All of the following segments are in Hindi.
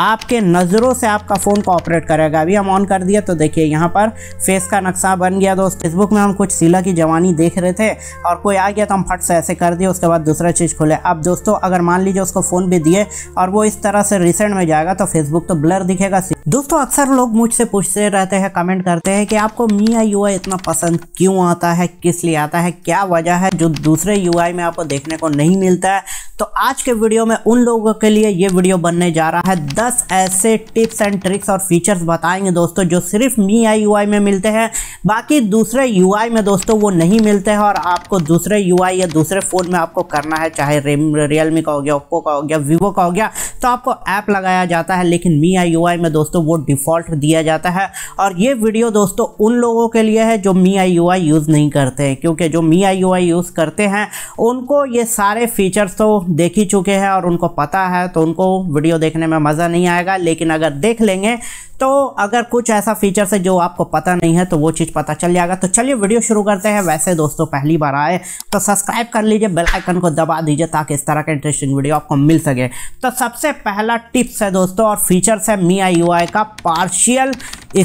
आपके नज़रों से आपका फ़ोन ऑपरेट करेगा अभी हम ऑन कर दिया तो देखिए यहाँ पर फेस का नक्शा बन गया दोस्त फेसबुक में हम कुछ सीला की जवानी देख रहे थे और कोई आ गया तो हम फट से ऐसे कर दिए उसके बाद दूसरा चीज़ खुले अब दोस्तों अगर मान लीजिए उसको फ़ोन भी दिए और वो इस तरह से रिसेंट में जाएगा तो फेसबुक तो ब्लर दिखेगा दोस्तों अक्सर लोग मुझसे पूछते रहते हैं कमेंट करते हैं कि आपको मिया यू इतना पसंद क्यों आता है किस लिए आता है क्या वजह है जो दूसरे यू में आपको देखने को नहीं मिलता है तो आज के वीडियो में उन लोगों के लिए ये वीडियो बनने जा रहा है 10 ऐसे टिप्स एंड ट्रिक्स और फीचर्स बताएंगे दोस्तों जो सिर्फ मी आई यू में मिलते हैं बाकी दूसरे यू में दोस्तों वो नहीं मिलते हैं और आपको दूसरे यू या दूसरे फ़ोन में आपको करना है चाहे रियलमी का हो गया ओप्पो का हो गया वीवो का हो गया तो आपको ऐप लगाया जाता है लेकिन मी आई यू में दोस्तों वो डिफ़ॉल्ट दिया जाता है और ये वीडियो दोस्तों उन लोगों के लिए है जो मी आई यू यूज़ नहीं करते हैं क्योंकि जो मी आई यू यूज़ करते हैं उनको ये सारे फीचर्स तो देख ही चुके हैं और उनको पता है तो उनको वीडियो देखने में मज़ा नहीं आएगा लेकिन अगर देख लेंगे तो अगर कुछ ऐसा फीचर्स है जो आपको पता नहीं है तो वो चीज़ पता चल जाएगा तो चलिए वीडियो शुरू करते हैं वैसे दोस्तों पहली बार आए तो सब्सक्राइब कर लीजिए बेल आइकन को दबा दीजिए ताकि इस तरह का इंटरेस्टिंग वीडियो आपको मिल सके तो सबसे पहला टिप्स है दोस्तों और फीचर्स है मी आई यू आई का पार्शियल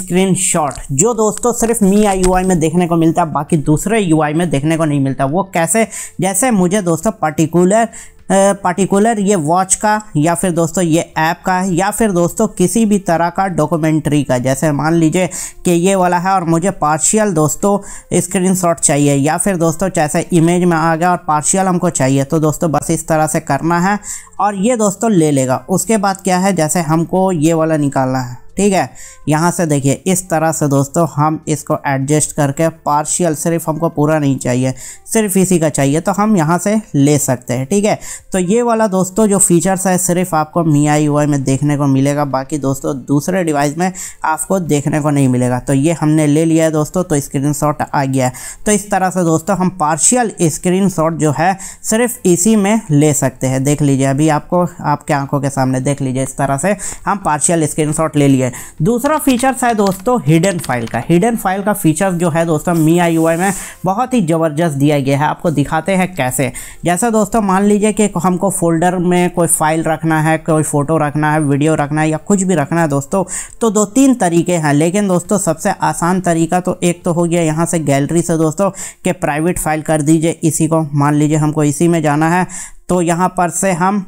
स्क्रीन शॉट जो दोस्तों सिर्फ मी आई यू आई में देखने को मिलता है बाकी दूसरे यू आई में देखने को नहीं मिलता वो कैसे जैसे मुझे दोस्तों पर्टिकुलर पर्टिकुलर ये वॉच का या फिर दोस्तों ये ऐप का या फिर दोस्तों किसी भी तरह का डॉक्यूमेंट डॉक्यूमेंट्री का जैसे मान लीजिए कि ये वाला है और मुझे पार्शियल दोस्तों स्क्रीन चाहिए या फिर दोस्तों जैसे इमेज में आ गया और पार्शियल हमको चाहिए तो दोस्तों बस इस तरह से करना है और ये दोस्तों ले लेगा उसके बाद क्या है जैसे हमको ये वाला निकालना है ठीक है यहाँ से देखिए इस तरह से दोस्तों हम इसको एडजस्ट करके पार्शियल सिर्फ हमको पूरा नहीं चाहिए सिर्फ इसी का चाहिए तो हम यहाँ से ले सकते हैं ठीक है तो ये वाला दोस्तों जो फीचर्स है सिर्फ आपको मी आई में देखने को मिलेगा बाकी दोस्तों दूसरे डिवाइस में आपको देखने को नहीं मिलेगा तो ये हमने ले लिया है दोस्तों तो स्क्रीन आ गया है तो इस तरह से दोस्तों हम पार्शियल स्क्रीन जो है सिर्फ इसी में ले सकते हैं देख लीजिए अभी आपको आपके आंखों के सामने देख लीजिए इस तरह से हम पार्शियल स्क्रीन ले लिया है दूसरा फीचर्स है दोस्तों हिडन फाइल का हिडन फाइल का फीचर्स जो है दोस्तों मी आई में बहुत ही ज़बरदस्त दिया गया है आपको दिखाते हैं कैसे जैसा दोस्तों मान लीजिए कि हमको फोल्डर में कोई फाइल रखना है कोई फ़ोटो रखना है वीडियो रखना है या कुछ भी रखना है दोस्तों तो दो तीन तरीके हैं लेकिन दोस्तों सबसे आसान तरीका तो एक तो हो गया यहाँ से गैलरी से दोस्तों के प्राइवेट फाइल कर दीजिए इसी को मान लीजिए हमको इसी में जाना है तो यहाँ पर से हम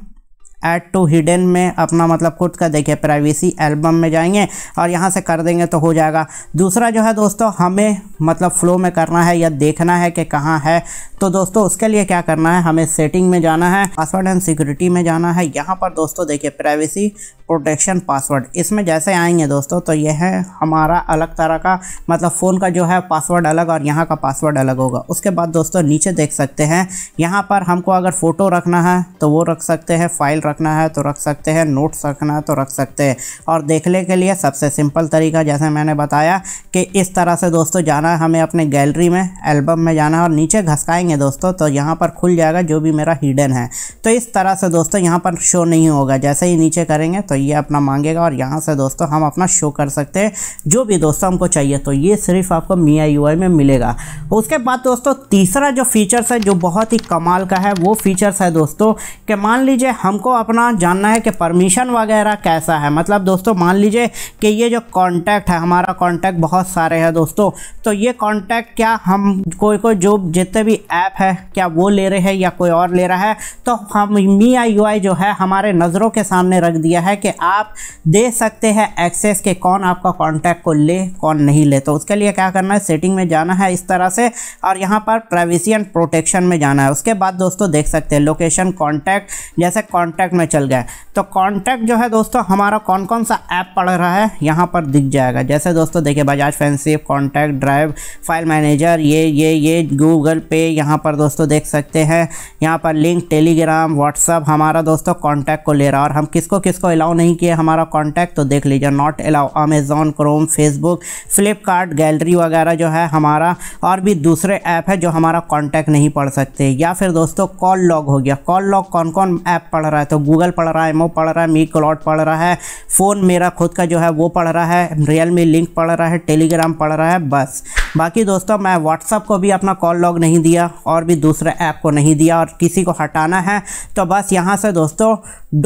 ऐड टू हिडन में अपना मतलब खुद का देखिए प्राइवेसी एल्बम में जाएंगे और यहाँ से कर देंगे तो हो जाएगा दूसरा जो है दोस्तों हमें मतलब फ्लो में करना है या देखना है कि कहाँ है तो दोस्तों उसके लिए क्या करना है हमें सेटिंग में जाना है पासवर्ड एंड सिक्योरिटी में जाना है यहाँ पर दोस्तों देखिए प्राइवेसी प्रोटेक्शन पासवर्ड इसमें जैसे आएंगे दोस्तों तो यह है हमारा अलग तरह का मतलब फ़ोन का जो है पासवर्ड अलग और यहाँ का पासवर्ड अलग होगा उसके बाद दोस्तों नीचे देख सकते हैं यहाँ पर हमको अगर फ़ोटो रखना है तो वो रख सकते हैं फाइल रखना है तो रख सकते हैं नोट्स रखना है तो रख सकते हैं और देखने के लिए सबसे सिंपल तरीका जैसे मैंने बताया कि इस तरह से दोस्तों जाना है हमें अपने गैलरी में एल्बम में जाना है और नीचे घसकाएंगे दोस्तों तो यहाँ पर खुल जाएगा जो भी मेरा हिडन है तो इस तरह से दोस्तों यहाँ पर शो नहीं होगा जैसे ही नीचे करेंगे तो चाहिए अपना मांगेगा और यहाँ से दोस्तों हम अपना शो कर सकते हैं जो भी दोस्तों हमको चाहिए तो ये सिर्फ आपको मिया यू में मिलेगा उसके बाद दोस्तों तीसरा जो फीचर्स है जो बहुत ही कमाल का है वो फीचर्स है दोस्तों कि मान लीजिए हमको अपना जानना है कि परमिशन वगैरह कैसा है मतलब दोस्तों मान लीजिए कि ये जो कॉन्टैक्ट है हमारा कॉन्टैक्ट बहुत सारे हैं दोस्तों तो ये कॉन्टैक्ट क्या हम कोई कोई जो जितने भी ऐप है क्या वो ले रहे हैं या कोई और ले रहा है तो हम मी आई यू आई जो है हमारे नज़रों के सामने रख दिया है कि कि आप दे सकते हैं एक्सेस के कौन आपका कॉन्टैक्ट को ले कौन नहीं ले तो उसके लिए क्या करना है सेटिंग में जाना है इस तरह से और यहाँ पर प्राइवेसी एंड प्रोटेक्शन में जाना है उसके बाद दोस्तों देख सकते हैं लोकेशन कॉन्टैक्ट जैसे कॉन्टैक्ट में चल गए तो कॉन्टैक्ट जो है दोस्तों हमारा कौन कौन सा ऐप पड़ रहा है यहाँ पर दिख जाएगा जैसे दोस्तों देखिए बजाज फेंसिप कॉन्टैक्ट ड्राइव फाइल मैनेजर ये ये ये गूगल पे यहाँ पर दोस्तों देख सकते हैं यहाँ पर लिंक टेलीग्राम व्हाट्सअप हमारा दोस्तों कॉन्टैक्ट को ले रहा है और हम किसको किसको अलाउ नहीं किया हमारा कॉन्टैक्ट तो देख लीजिए not allow Amazon Chrome Facebook Flipkart gallery वगैरह जो है हमारा और भी दूसरे ऐप है जो हमारा कॉन्टैक्ट नहीं पढ़ सकते या फिर दोस्तों कॉल लॉग हो गया कॉल लॉग कौन कौन ऐप पढ़ रहा है तो गूगल पढ़ रहा है एमओ पढ़ रहा है मी क्लॉट पढ़ रहा है फ़ोन मेरा खुद का जो है वो पढ़ रहा है रियल मी लिंक पढ़ रहा है टेलीग्राम पढ़ रहा है बस बाकी दोस्तों मैं व्हाट्सअप को भी अपना कॉल लॉग नहीं दिया और भी दूसरे ऐप को नहीं दिया और किसी को हटाना है तो बस यहाँ से दोस्तों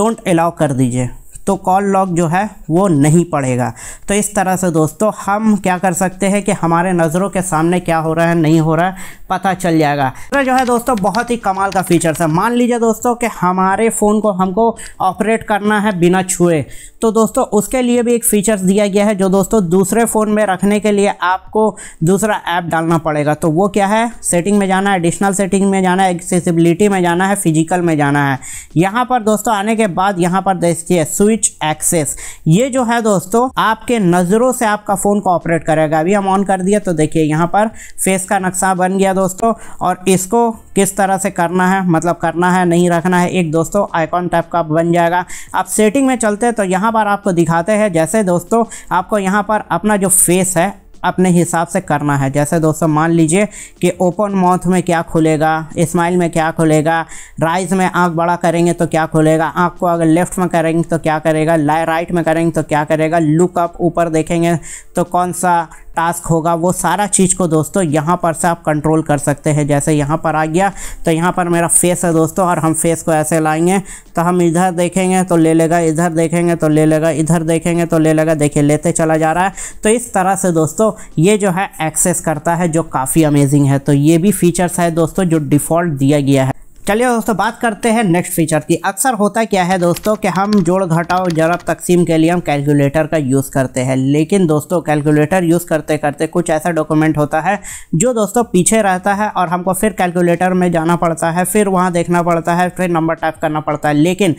डोंट अलाउ कर दीजिए तो कॉल लॉग जो है वो नहीं पड़ेगा तो इस तरह से दोस्तों हम क्या कर सकते हैं कि हमारे नज़रों के सामने क्या हो रहा है नहीं हो रहा है पता चल जाएगा तो जो है दोस्तों बहुत ही कमाल का फीचर्स है मान लीजिए दोस्तों कि हमारे फ़ोन को हमको ऑपरेट करना है बिना छुए तो दोस्तों उसके लिए भी एक फ़ीचर्स दिया गया है जो दोस्तों दूसरे फ़ोन में रखने के लिए आपको दूसरा ऐप डालना पड़ेगा तो वो क्या है सेटिंग में जाना है एडिशनल सेटिंग में जाना है एक्सेसिबिलिटी में जाना है फिजिकल में जाना है यहाँ पर दोस्तों आने के बाद यहाँ पर देखिए स्विच स्विच एक्सेस ये जो है दोस्तों आपके नज़रों से आपका फ़ोन को ऑपरेट करेगा अभी हम ऑन कर दिया तो देखिए यहाँ पर फेस का नक्शा बन गया दोस्तों और इसको किस तरह से करना है मतलब करना है नहीं रखना है एक दोस्तों आइकॉन टाइप का बन जाएगा आप सेटिंग में चलते हैं तो यहाँ पर आपको दिखाते हैं जैसे दोस्तों आपको यहाँ पर अपना जो फेस है अपने हिसाब से करना है जैसे दोस्तों मान लीजिए कि ओपन माउथ में क्या खुलेगा इस्माइल में क्या खुलेगा राइज में आँख बड़ा करेंगे तो क्या खुलेगा आँख को अगर लेफ्ट में करेंगे तो क्या करेगा राइट में करेंगे तो क्या करेगा लुक ऊपर देखेंगे तो कौन सा टास्क होगा वो सारा चीज़ को दोस्तों यहाँ पर से आप कंट्रोल कर सकते हैं जैसे यहाँ पर आ गया तो यहाँ पर मेरा फेस है दोस्तों और हम फेस को ऐसे लाएंगे तो हम इधर देखेंगे तो ले लेगा इधर देखेंगे तो ले लेगा इधर देखेंगे तो ले लेगा देखिए लेते चला जा रहा है तो इस तरह से दोस्तों ये जो है एक्सेस करता है जो काफ़ी अमेजिंग है तो ये भी फीचर्स है दोस्तों जो डिफ़ॉल्ट दिया गया है चलिए दोस्तों बात करते हैं नेक्स्ट फीचर की अक्सर होता क्या है दोस्तों कि हम जोड़ घटाओ जरब तकसीम के लिए हम कैलकुलेटर का यूज़ करते हैं लेकिन दोस्तों कैलकुलेटर यूज़ करते करते कुछ ऐसा डॉक्यूमेंट होता है जो दोस्तों पीछे रहता है और हमको फिर कैलकुलेटर में जाना पड़ता है फिर वहाँ देखना पड़ता है फिर नंबर टाइप करना पड़ता है लेकिन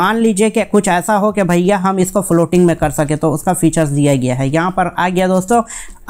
मान लीजिए कि कुछ ऐसा हो कि भैया हम इसको फ्लोटिंग में कर सके तो उसका फीचर्स दिया गया है यहाँ पर आ गया दोस्तों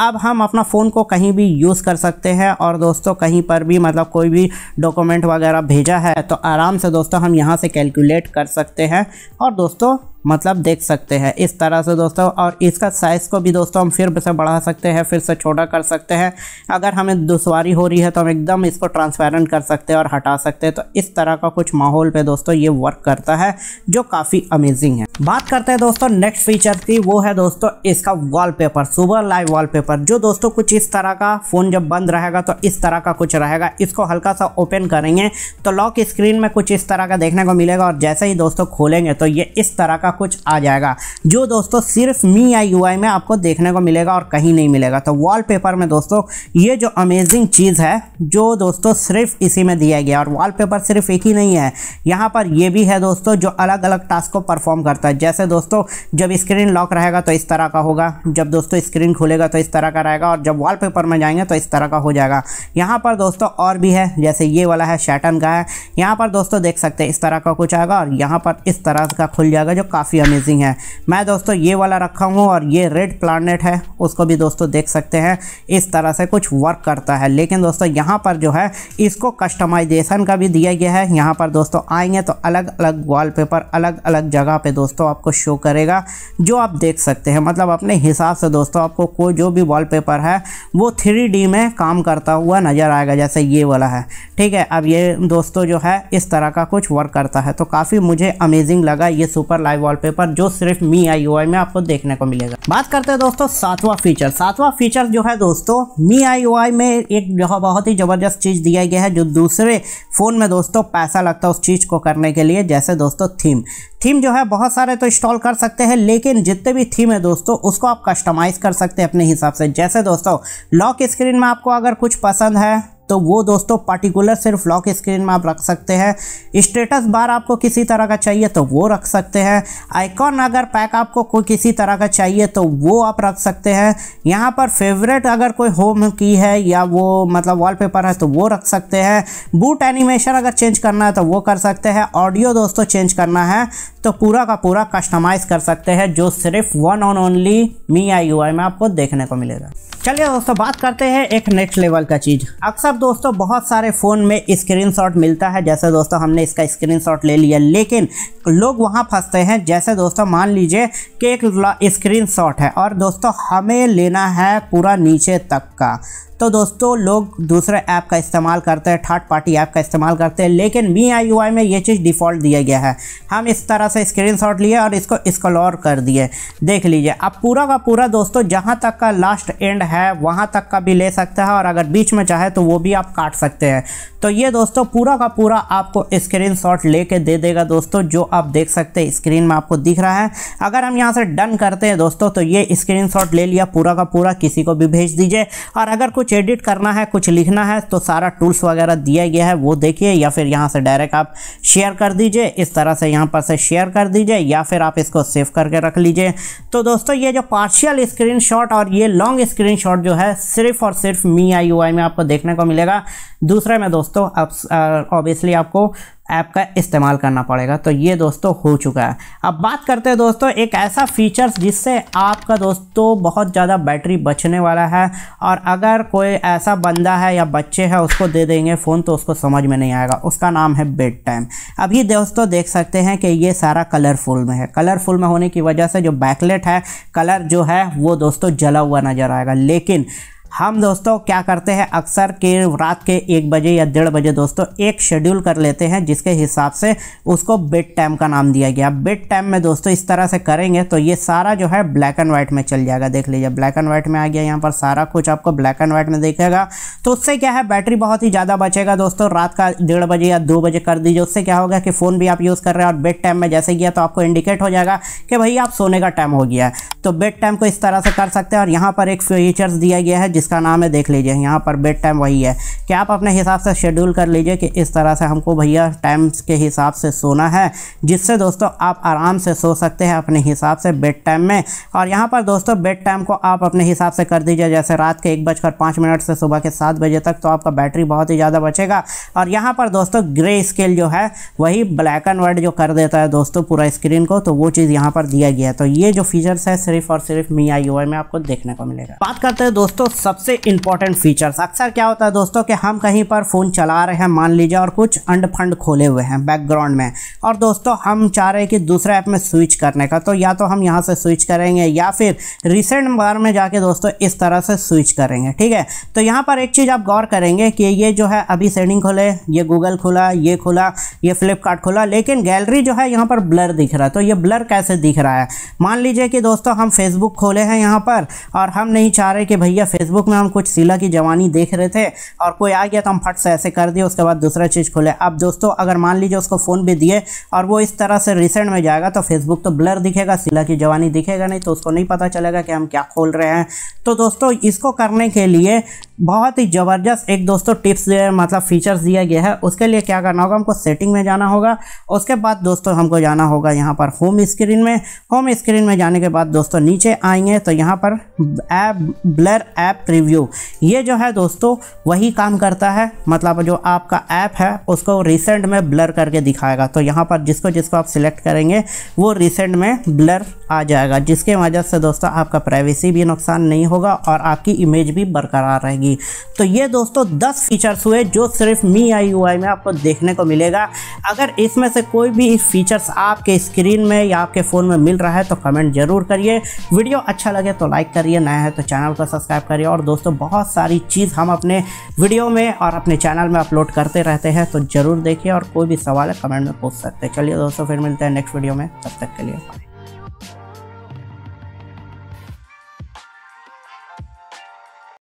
अब हम अपना फ़ोन को कहीं भी यूज़ कर सकते हैं और दोस्तों कहीं पर भी मतलब कोई भी डॉक्यूमेंट वगैरह भेजा है तो आराम से दोस्तों हम यहाँ से कैलकुलेट कर सकते हैं और दोस्तों मतलब देख सकते हैं इस तरह से दोस्तों और इसका साइज़ को भी दोस्तों हम फिर से बढ़ा सकते हैं फिर से छोटा कर सकते हैं अगर हमें दुशारी हो रही है तो हम एकदम इसको ट्रांसपेरेंट कर सकते हैं और हटा सकते हैं तो इस तरह का कुछ माहौल पे दोस्तों ये वर्क करता है जो काफ़ी अमेजिंग है बात करते हैं दोस्तों नेक्स्ट फीचर की वो है दोस्तों इसका पेपर सुपर लाइव पेपर जो दोस्तों कुछ इस तरह का फ़ोन जब बंद रहेगा तो इस तरह का कुछ रहेगा इसको हल्का सा ओपन करेंगे तो लॉक स्क्रीन में कुछ इस तरह का देखने को मिलेगा और जैसे ही दोस्तों खोलेंगे तो ये इस तरह का कुछ आ जाएगा जो दोस्तों सिर्फ मी आई यू में आपको देखने को मिलेगा और कहीं नहीं मिलेगा तो वॉलपेपर में दोस्तों ये जो अमेजिंग चीज़ है जो दोस्तों सिर्फ इसी में दिया गया और वॉलपेपर सिर्फ एक ही नहीं है यहाँ पर ये भी है दोस्तों जो अलग अलग टास्क को परफॉर्म करता है जैसे दोस्तों जब स्क्रीन लॉक रहेगा तो इस तरह का होगा जब दोस्तों स्क्रीन खुलेगा तो इस तरह का रहेगा और जब वॉलपेपर में जाएंगे तो इस तरह का हो जाएगा यहाँ पर दोस्तों और भी है जैसे ये वाला है शैटन का है यहाँ पर दोस्तों देख सकते हैं इस तरह का कुछ आएगा और यहाँ पर इस तरह का खुल जाएगा जो काफ़ी काफ़ी अमेजिंग है मैं दोस्तों ये वाला रखा हूँ और ये रेड प्लानट है उसको भी दोस्तों देख सकते हैं इस तरह से कुछ वर्क करता है लेकिन दोस्तों यहाँ पर जो है इसको कस्टमाइजेशन का भी दिया गया है यहाँ पर दोस्तों आएंगे तो अलग अलग वॉलपेपर अलग अलग जगह पर दोस्तों आपको शो करेगा जो आप देख सकते हैं मतलब अपने हिसाब से दोस्तों आपको कोई जो भी वॉलपेपर है वो थ्री में काम करता हुआ नज़र आएगा जैसे ये वाला है ठीक है अब ये दोस्तों जो है इस तरह का कुछ वर्क करता है तो काफ़ी मुझे अमेजिंग लगा ये सुपर लाइव वॉल वॉलपेपर जो सिर्फ मी आई यू में आपको देखने को मिलेगा बात करते हैं दोस्तों सातवां फीचर सातवां फीचर जो है दोस्तों मी आई में एक जो बहुत ही ज़बरदस्त चीज़ दिया गया है जो दूसरे फ़ोन में दोस्तों पैसा लगता है उस चीज़ को करने के लिए जैसे दोस्तों थीम थीम जो है बहुत सारे तो इंस्टॉल कर सकते हैं लेकिन जितने भी थीम है दोस्तों उसको आप कस्टमाइज़ कर सकते हैं अपने हिसाब से जैसे दोस्तों लॉक स्क्रीन में आपको अगर कुछ पसंद है तो वो दोस्तों पर्टिकुलर सिर्फ लॉक स्क्रीन में आप रख सकते हैं स्टेटस बार आपको किसी तरह का चाहिए तो वो रख सकते हैं आइकॉन अगर पैक आपको कोई किसी तरह का चाहिए तो वो आप रख सकते हैं यहाँ पर फेवरेट अगर कोई होम की है या वो मतलब वॉलपेपर है तो वो रख सकते हैं बूट एनिमेशन अगर चेंज करना है तो वो कर सकते हैं ऑडियो दोस्तों चेंज करना है तो पूरा का पूरा कस्टमाइज कर सकते हैं जो सिर्फ one on only me I U I में आपको देखने को मिलेगा चलिए दोस्तों बात करते हैं एक नेक्स्ट लेवल का चीज़ अक्सर दोस्तों बहुत सारे फ़ोन में स्क्रीनशॉट मिलता है जैसे दोस्तों हमने इसका स्क्रीनशॉट ले लिया लेकिन लोग वहां फंसते हैं जैसे दोस्तों मान लीजिए कि एक स्क्रीनशॉट है और दोस्तों हमें लेना है पूरा नीचे तक का तो दोस्तों लोग दूसरे ऐप का इस्तेमाल करते हैं थर्ड पार्टी ऐप का इस्तेमाल करते हैं लेकिन मी आई यू आई में ये चीज़ डिफ़ॉल्ट दिया गया है हम इस तरह से स्क्रीन शॉट लिए और इसको स्कलोर कर दिए देख लीजिए अब पूरा का पूरा दोस्तों जहाँ तक का लास्ट एंड है वहाँ तक का भी ले सकते हैं और अगर बीच में चाहे तो वो भी आप काट सकते हैं तो ये दोस्तों पूरा का पूरा आपको स्क्रीन शॉट लेके दे देगा दोस्तों जो आप देख सकते हैं स्क्रीन में आपको दिख रहा है अगर हम यहाँ से डन करते हैं दोस्तों तो ये स्क्रीन ले लिया पूरा का पूरा किसी को भी भेज दीजिए और अगर कुछ कुछ एडिट करना है कुछ लिखना है तो सारा टूल्स वगैरह दिया गया है वो देखिए या फिर यहाँ से डायरेक्ट आप शेयर कर दीजिए इस तरह से यहाँ पर से शेयर कर दीजिए या फिर आप इसको सेव करके रख लीजिए तो दोस्तों ये जो पार्शियल स्क्रीन और ये लॉन्ग स्क्रीन जो है सिर्फ और सिर्फ मी आई में आपको देखने को मिलेगा दूसरे में दोस्तों ऑब्वियसली आपको ऐप का इस्तेमाल करना पड़ेगा तो ये दोस्तों हो चुका है अब बात करते हैं दोस्तों एक ऐसा फीचर्स जिससे आपका दोस्तों बहुत ज़्यादा बैटरी बचने वाला है और अगर कोई ऐसा बंदा है या बच्चे है उसको दे देंगे फ़ोन तो उसको समझ में नहीं आएगा उसका नाम है बेड टाइम अभी दोस्तों देख सकते हैं कि ये सारा कलरफुल में है कलरफुल में होने की वजह से जो बैकलेट है कलर जो है वो दोस्तों जला हुआ नज़र आएगा लेकिन हम दोस्तों क्या करते हैं अक्सर के रात के एक बजे या डेढ़ बजे दोस्तों एक शेड्यूल कर लेते हैं जिसके हिसाब से उसको बेड टाइम का नाम दिया गया बेड टाइम में दोस्तों इस तरह से करेंगे तो ये सारा जो है ब्लैक एंड वाइट में चल जाएगा देख लीजिए ब्लैक एंड वाइट में आ गया यहाँ पर सारा कुछ आपको ब्लैक एंड वाइट में देखेगा तो उससे क्या है बैटरी बहुत ही ज़्यादा बचेगा दोस्तों रात का डेढ़ बजे या दो बजे कर दीजिए उससे क्या होगा कि फ़ोन भी आप यूज़ कर रहे हैं और बेड टाइम में जैसे गया तो आपको इंडिकेट हो जाएगा कि भाई आप सोने का टाइम हो गया है तो बेड टाइम को इस तरह से कर सकते हैं और यहाँ पर एक फीचर्स दिया गया है जिस इसका नाम है देख लीजिए यहाँ पर बेड टाइम वही है कि आप अपने हिसाब से शेड्यूल कर लीजिए कि इस तरह से हमको भैया टाइम के हिसाब से सोना है जिससे दोस्तों आप आराम से सो सकते हैं अपने हिसाब से बेड टाइम में और यहाँ पर दोस्तों बेड टाइम को आप अपने हिसाब से कर दीजिए जैसे रात के एक बजकर पाँच मिनट से सुबह के सात बजे तक तो आपका बैटरी बहुत ही ज़्यादा बचेगा और यहाँ पर दोस्तों ग्रे स्केल जो है वही ब्लैक एंड वाइट जो कर देता है दोस्तों पूरा स्क्रीन को तो वो चीज़ यहाँ पर दिया गया है तो ये जो फीचर्स है सिर्फ और सिर्फ मी आई में आपको देखने को मिलेगा बात करते हैं दोस्तों सबसे इंपॉर्टेंट फीचर्स अक्सर क्या होता है दोस्तों कि हम कहीं पर फ़ोन चला रहे हैं मान लीजिए और कुछ अंड फंड खोले हुए हैं बैकग्राउंड में और दोस्तों हम चाह रहे हैं कि दूसरे ऐप में स्विच करने का तो या तो हम यहाँ से स्विच करेंगे या फिर रिसेंट बार में जाके दोस्तों इस तरह से स्विच करेंगे ठीक है तो यहाँ पर एक चीज़ आप गौर करेंगे कि ये जो है अभी सेटिंग खोले ये गूगल खुला ये खुला ये फ्लिपकार्ट खुला लेकिन गैलरी जो है यहाँ पर ब्लर दिख रहा है तो ये ब्लर कैसे दिख रहा है मान लीजिए कि दोस्तों हम फेसबुक खोले हैं यहाँ पर और हम नहीं चाह रहे कि भैया फेसबुक फेसबुक में हम कुछ सीला की जवानी देख रहे थे और कोई आ गया तो हम फट से ऐसे कर दिए उसके बाद दूसरा चीज़ खोले अब दोस्तों अगर मान लीजिए उसको फ़ोन भी दिए और वो इस तरह से रिसेंट में जाएगा तो फेसबुक तो ब्लर दिखेगा सीला की जवानी दिखेगा नहीं तो उसको नहीं पता चलेगा कि हम क्या खोल रहे हैं तो दोस्तों इसको करने के लिए बहुत ही ज़बरदस्त एक दोस्तों टिप्स मतलब फीचर्स दिया गया है उसके लिए क्या करना होगा हमको सेटिंग में जाना होगा उसके बाद दोस्तों हमको जाना होगा यहाँ पर होम स्क्रीन में होम स्क्रीन में जाने के बाद दोस्तों नीचे आएंगे तो यहाँ पर ऐप ब्लर ऐप रिव्यू ये जो है दोस्तों वही काम करता है मतलब जो आपका ऐप है उसको रिसेंट में ब्लर करके दिखाएगा तो यहाँ पर जिसको जिसको आप सिलेक्ट करेंगे वो रिसेंट में ब्लर आ जाएगा जिसके वजह से दोस्तों आपका प्राइवेसी भी नुकसान नहीं होगा और आपकी इमेज भी बरकरार रहेगी तो ये दोस्तों 10 फीचर्स हुए जो सिर्फ मी आई यू आई में आपको देखने को मिलेगा अगर इसमें से कोई भी फीचर्स आपके स्क्रीन में या आपके फ़ोन में मिल रहा है तो कमेंट ज़रूर करिए वीडियो अच्छा लगे तो लाइक करिए नया है तो चैनल को सब्सक्राइब करिए और दोस्तों बहुत सारी चीज़ हम अपने वीडियो में और अपने चैनल में अपलोड करते रहते हैं तो ज़रूर देखिए और कोई भी सवाल है कमेंट में पूछ सकते हैं चलिए दोस्तों फिर मिलते हैं नेक्स्ट वीडियो में तब तक के लिए